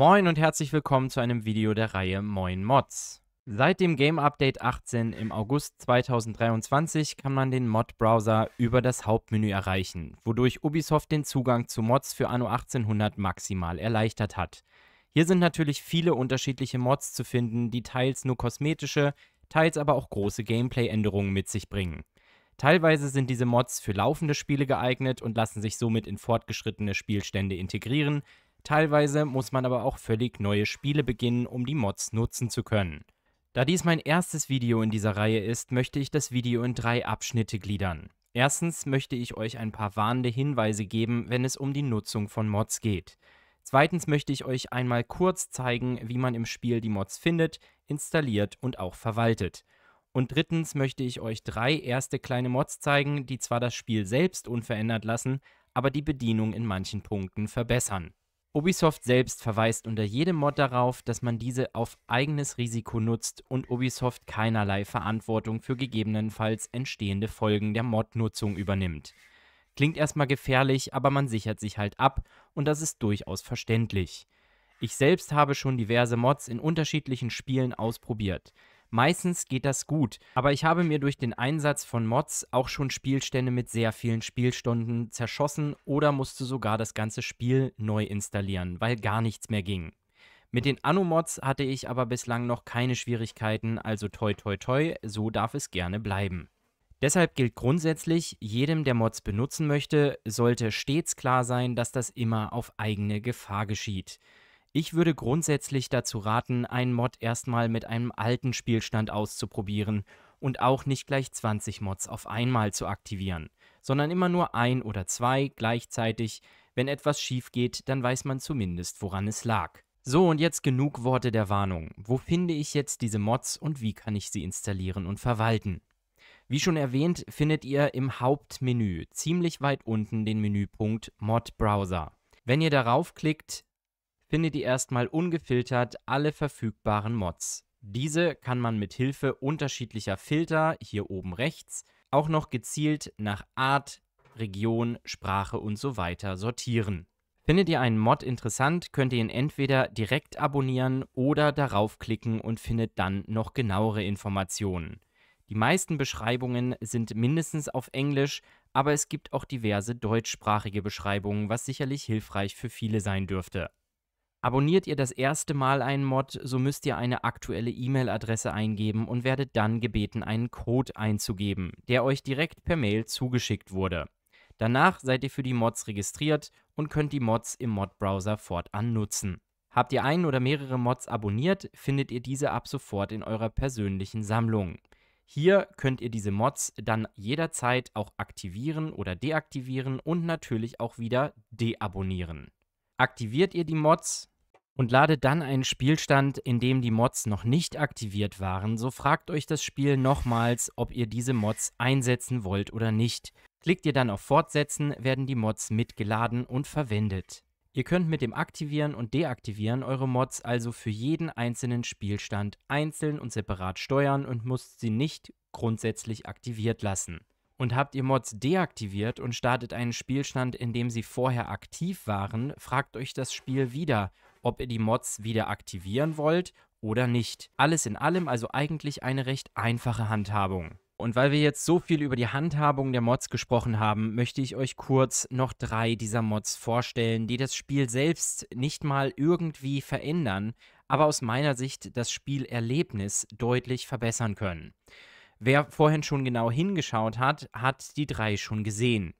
Moin und herzlich willkommen zu einem Video der Reihe Moin Mods. Seit dem Game Update 18 im August 2023 kann man den Mod-Browser über das Hauptmenü erreichen, wodurch Ubisoft den Zugang zu Mods für Anno 1800 maximal erleichtert hat. Hier sind natürlich viele unterschiedliche Mods zu finden, die teils nur kosmetische, teils aber auch große Gameplay-Änderungen mit sich bringen. Teilweise sind diese Mods für laufende Spiele geeignet und lassen sich somit in fortgeschrittene Spielstände integrieren, Teilweise muss man aber auch völlig neue Spiele beginnen, um die Mods nutzen zu können. Da dies mein erstes Video in dieser Reihe ist, möchte ich das Video in drei Abschnitte gliedern. Erstens möchte ich euch ein paar warnende Hinweise geben, wenn es um die Nutzung von Mods geht. Zweitens möchte ich euch einmal kurz zeigen, wie man im Spiel die Mods findet, installiert und auch verwaltet. Und drittens möchte ich euch drei erste kleine Mods zeigen, die zwar das Spiel selbst unverändert lassen, aber die Bedienung in manchen Punkten verbessern. Ubisoft selbst verweist unter jedem Mod darauf, dass man diese auf eigenes Risiko nutzt und Ubisoft keinerlei Verantwortung für gegebenenfalls entstehende Folgen der Modnutzung übernimmt. Klingt erstmal gefährlich, aber man sichert sich halt ab und das ist durchaus verständlich. Ich selbst habe schon diverse Mods in unterschiedlichen Spielen ausprobiert. Meistens geht das gut, aber ich habe mir durch den Einsatz von Mods auch schon Spielstände mit sehr vielen Spielstunden zerschossen oder musste sogar das ganze Spiel neu installieren, weil gar nichts mehr ging. Mit den Anomods hatte ich aber bislang noch keine Schwierigkeiten, also toi toi toi, so darf es gerne bleiben. Deshalb gilt grundsätzlich, jedem, der Mods benutzen möchte, sollte stets klar sein, dass das immer auf eigene Gefahr geschieht. Ich würde grundsätzlich dazu raten, einen Mod erstmal mit einem alten Spielstand auszuprobieren und auch nicht gleich 20 Mods auf einmal zu aktivieren, sondern immer nur ein oder zwei gleichzeitig. Wenn etwas schief geht, dann weiß man zumindest, woran es lag. So, und jetzt genug Worte der Warnung. Wo finde ich jetzt diese Mods und wie kann ich sie installieren und verwalten? Wie schon erwähnt, findet ihr im Hauptmenü ziemlich weit unten den Menüpunkt Mod Browser. Wenn ihr darauf klickt, findet ihr erstmal ungefiltert alle verfügbaren Mods. Diese kann man mit Hilfe unterschiedlicher Filter hier oben rechts auch noch gezielt nach Art, Region, Sprache und so weiter sortieren. Findet ihr einen Mod interessant, könnt ihr ihn entweder direkt abonnieren oder darauf klicken und findet dann noch genauere Informationen. Die meisten Beschreibungen sind mindestens auf Englisch, aber es gibt auch diverse deutschsprachige Beschreibungen, was sicherlich hilfreich für viele sein dürfte. Abonniert ihr das erste Mal einen Mod, so müsst ihr eine aktuelle E-Mail-Adresse eingeben und werdet dann gebeten, einen Code einzugeben, der euch direkt per Mail zugeschickt wurde. Danach seid ihr für die Mods registriert und könnt die Mods im Mod-Browser fortan nutzen. Habt ihr einen oder mehrere Mods abonniert, findet ihr diese ab sofort in eurer persönlichen Sammlung. Hier könnt ihr diese Mods dann jederzeit auch aktivieren oder deaktivieren und natürlich auch wieder deabonnieren aktiviert ihr die Mods und ladet dann einen Spielstand, in dem die Mods noch nicht aktiviert waren, so fragt euch das Spiel nochmals, ob ihr diese Mods einsetzen wollt oder nicht. Klickt ihr dann auf Fortsetzen, werden die Mods mitgeladen und verwendet. Ihr könnt mit dem Aktivieren und Deaktivieren eure Mods also für jeden einzelnen Spielstand einzeln und separat steuern und müsst sie nicht grundsätzlich aktiviert lassen und habt ihr Mods deaktiviert und startet einen Spielstand, in dem sie vorher aktiv waren, fragt euch das Spiel wieder, ob ihr die Mods wieder aktivieren wollt oder nicht. Alles in allem also eigentlich eine recht einfache Handhabung. Und weil wir jetzt so viel über die Handhabung der Mods gesprochen haben, möchte ich euch kurz noch drei dieser Mods vorstellen, die das Spiel selbst nicht mal irgendwie verändern, aber aus meiner Sicht das Spielerlebnis deutlich verbessern können. Wer vorhin schon genau hingeschaut hat, hat die drei schon gesehen.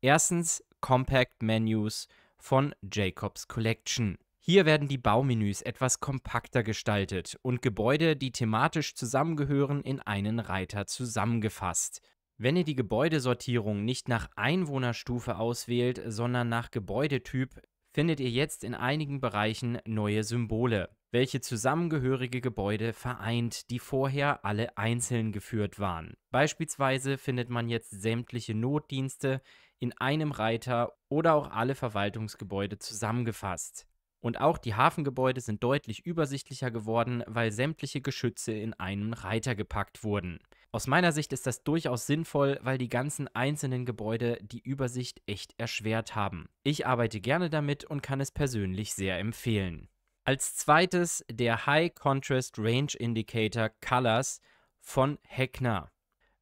Erstens Compact Menus von Jacobs Collection. Hier werden die Baumenüs etwas kompakter gestaltet und Gebäude, die thematisch zusammengehören, in einen Reiter zusammengefasst. Wenn ihr die Gebäudesortierung nicht nach Einwohnerstufe auswählt, sondern nach Gebäudetyp, findet ihr jetzt in einigen Bereichen neue Symbole, welche zusammengehörige Gebäude vereint, die vorher alle einzeln geführt waren. Beispielsweise findet man jetzt sämtliche Notdienste in einem Reiter oder auch alle Verwaltungsgebäude zusammengefasst. Und auch die Hafengebäude sind deutlich übersichtlicher geworden, weil sämtliche Geschütze in einen Reiter gepackt wurden. Aus meiner Sicht ist das durchaus sinnvoll, weil die ganzen einzelnen Gebäude die Übersicht echt erschwert haben. Ich arbeite gerne damit und kann es persönlich sehr empfehlen. Als zweites der High Contrast Range Indicator Colors von Heckner.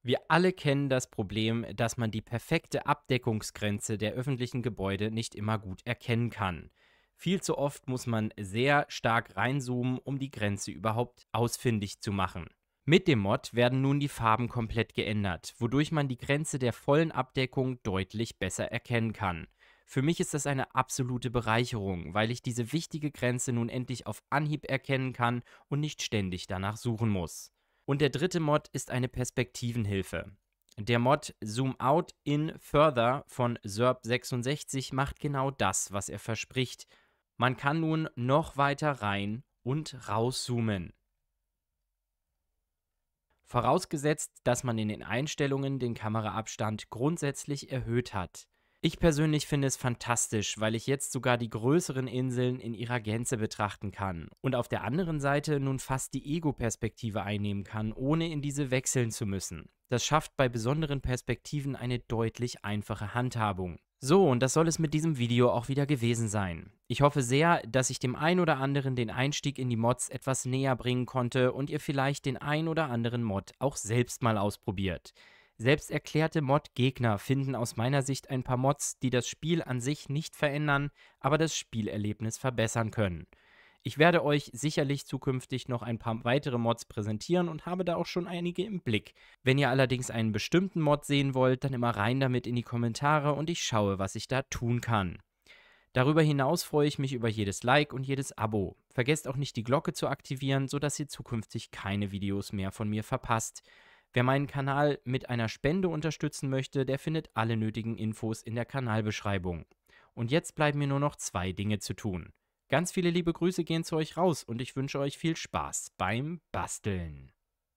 Wir alle kennen das Problem, dass man die perfekte Abdeckungsgrenze der öffentlichen Gebäude nicht immer gut erkennen kann. Viel zu oft muss man sehr stark reinzoomen, um die Grenze überhaupt ausfindig zu machen. Mit dem Mod werden nun die Farben komplett geändert, wodurch man die Grenze der vollen Abdeckung deutlich besser erkennen kann. Für mich ist das eine absolute Bereicherung, weil ich diese wichtige Grenze nun endlich auf Anhieb erkennen kann und nicht ständig danach suchen muss. Und der dritte Mod ist eine Perspektivenhilfe. Der Mod Zoom Out in Further von SERP66 macht genau das, was er verspricht. Man kann nun noch weiter rein und rauszoomen vorausgesetzt, dass man in den Einstellungen den Kameraabstand grundsätzlich erhöht hat. Ich persönlich finde es fantastisch, weil ich jetzt sogar die größeren Inseln in ihrer Gänze betrachten kann und auf der anderen Seite nun fast die Ego-Perspektive einnehmen kann, ohne in diese wechseln zu müssen. Das schafft bei besonderen Perspektiven eine deutlich einfache Handhabung. So, und das soll es mit diesem Video auch wieder gewesen sein. Ich hoffe sehr, dass ich dem ein oder anderen den Einstieg in die Mods etwas näher bringen konnte und ihr vielleicht den ein oder anderen Mod auch selbst mal ausprobiert. Selbst erklärte Mod-Gegner finden aus meiner Sicht ein paar Mods, die das Spiel an sich nicht verändern, aber das Spielerlebnis verbessern können. Ich werde euch sicherlich zukünftig noch ein paar weitere Mods präsentieren und habe da auch schon einige im Blick. Wenn ihr allerdings einen bestimmten Mod sehen wollt, dann immer rein damit in die Kommentare und ich schaue, was ich da tun kann. Darüber hinaus freue ich mich über jedes Like und jedes Abo. Vergesst auch nicht die Glocke zu aktivieren, sodass ihr zukünftig keine Videos mehr von mir verpasst. Wer meinen Kanal mit einer Spende unterstützen möchte, der findet alle nötigen Infos in der Kanalbeschreibung. Und jetzt bleiben mir nur noch zwei Dinge zu tun. Ganz viele liebe Grüße gehen zu euch raus und ich wünsche euch viel Spaß beim Basteln.